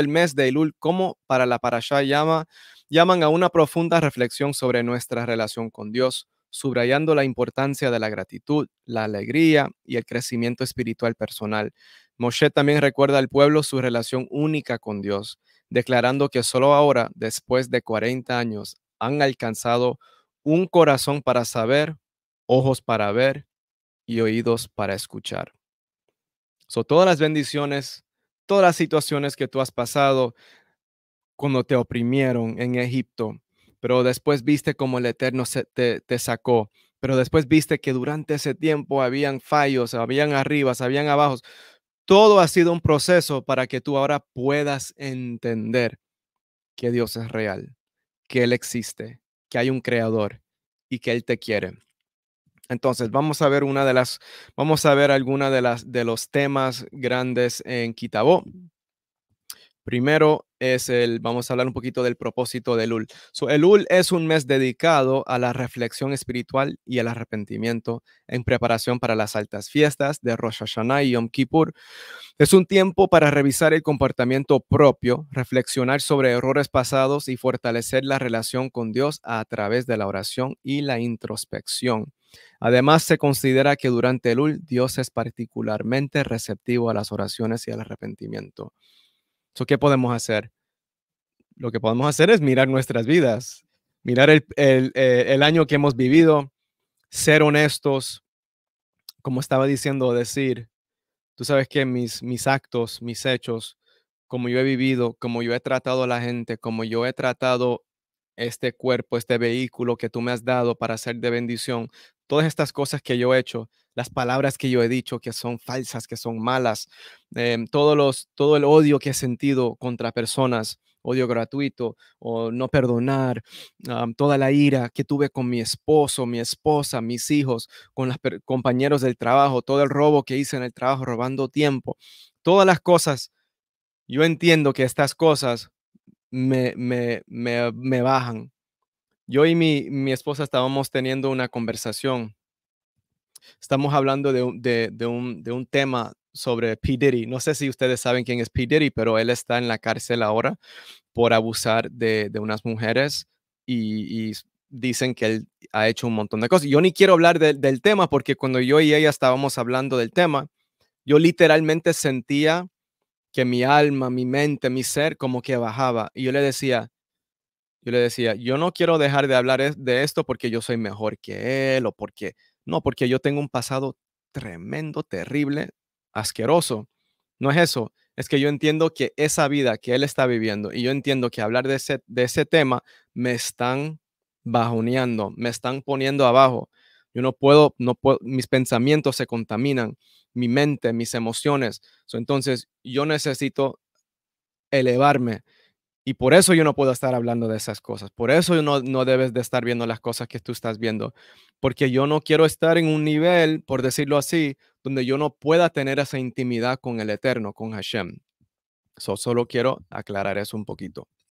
el mes de Elul como para la Parashá llama, llaman a una profunda reflexión sobre nuestra relación con Dios, subrayando la importancia de la gratitud, la alegría y el crecimiento espiritual personal. Moshe también recuerda al pueblo su relación única con Dios, declarando que solo ahora, después de 40 años, han alcanzado un corazón para saber, ojos para ver y oídos para escuchar. So, todas las bendiciones todas las situaciones que tú has pasado cuando te oprimieron en Egipto, pero después viste cómo el Eterno te, sacó, pero después viste que durante ese tiempo habían fallos, habían arriba, habían abajo. Todo ha sido un proceso para que tú ahora puedas entender que Dios es real, que Él existe, que hay un creador y que Él te quiere. Entonces, vamos a ver una de las, vamos a ver alguna de las de los temas grandes en Kitabó. Primero es el, vamos a hablar un poquito del propósito del UL. el UL es un mes dedicado a la reflexión espiritual y el arrepentimiento en preparación para las altas fiestas de Rosh Hashanah y Yom Kippur. Es un tiempo para revisar el comportamiento propio, reflexionar sobre errores pasados y fortalecer la relación con Dios a través de la oración y la introspección. Además, se considera que durante el UL Dios es particularmente receptivo a las oraciones y al arrepentimiento. ¿Qué podemos hacer? Lo que podemos hacer es mirar nuestras vidas, mirar eh, el, año que hemos vivido, ser honestos, como estaba diciendo, decir, tú sabes que mis, mis actos, mis hechos, como yo he vivido, como yo he tratado a la gente, como yo he tratado este cuerpo, este vehículo que tú me has dado para ser de bendición, todas estas cosas que yo he hecho, las palabras que yo he dicho que son falsas, que son malas, em, todos los, todo el odio que he sentido contra personas, odio gratuito o no perdonar, toda la ira que tuve con mi esposo, mi esposa, mis hijos, con los compañeros del trabajo, todo el robo que hice en el trabajo robando tiempo, todas las cosas, yo entiendo que estas cosas me, me, bajan. Yo y mi, esposa estábamos teniendo una conversación. Estamos hablando de, de, un, tema sobre P. Diddy. No sé si ustedes saben quién es P. Diddy, pero él está en la cárcel ahora por abusar de, unas mujeres y, dicen que él ha hecho un montón de cosas. Yo ni quiero hablar del tema porque cuando yo y ella estábamos hablando del tema, yo literalmente sentía que mi alma, mi mente, mi ser como que bajaba. Y yo le decía, yo le decía, yo no quiero dejar de hablar de esto porque yo soy mejor que él o porque, no, porque yo tengo un pasado tremendo, terrible, asqueroso. No es eso, es que yo entiendo que esa vida que él está viviendo y yo entiendo que hablar de ese, de ese tema me están bajoneando, me están poniendo abajo. Yo no puedo, no mis pensamientos se contaminan, mi mente, mis emociones. entonces, yo necesito elevarme. Y por eso yo no puedo estar hablando de esas cosas. Por eso no, no debes de estar viendo las cosas que tú estás viendo. Porque yo no quiero estar en un nivel, por decirlo así, donde yo no pueda tener esa intimidad con el Eterno, con Hashem. So, solo quiero aclarar eso un poquito.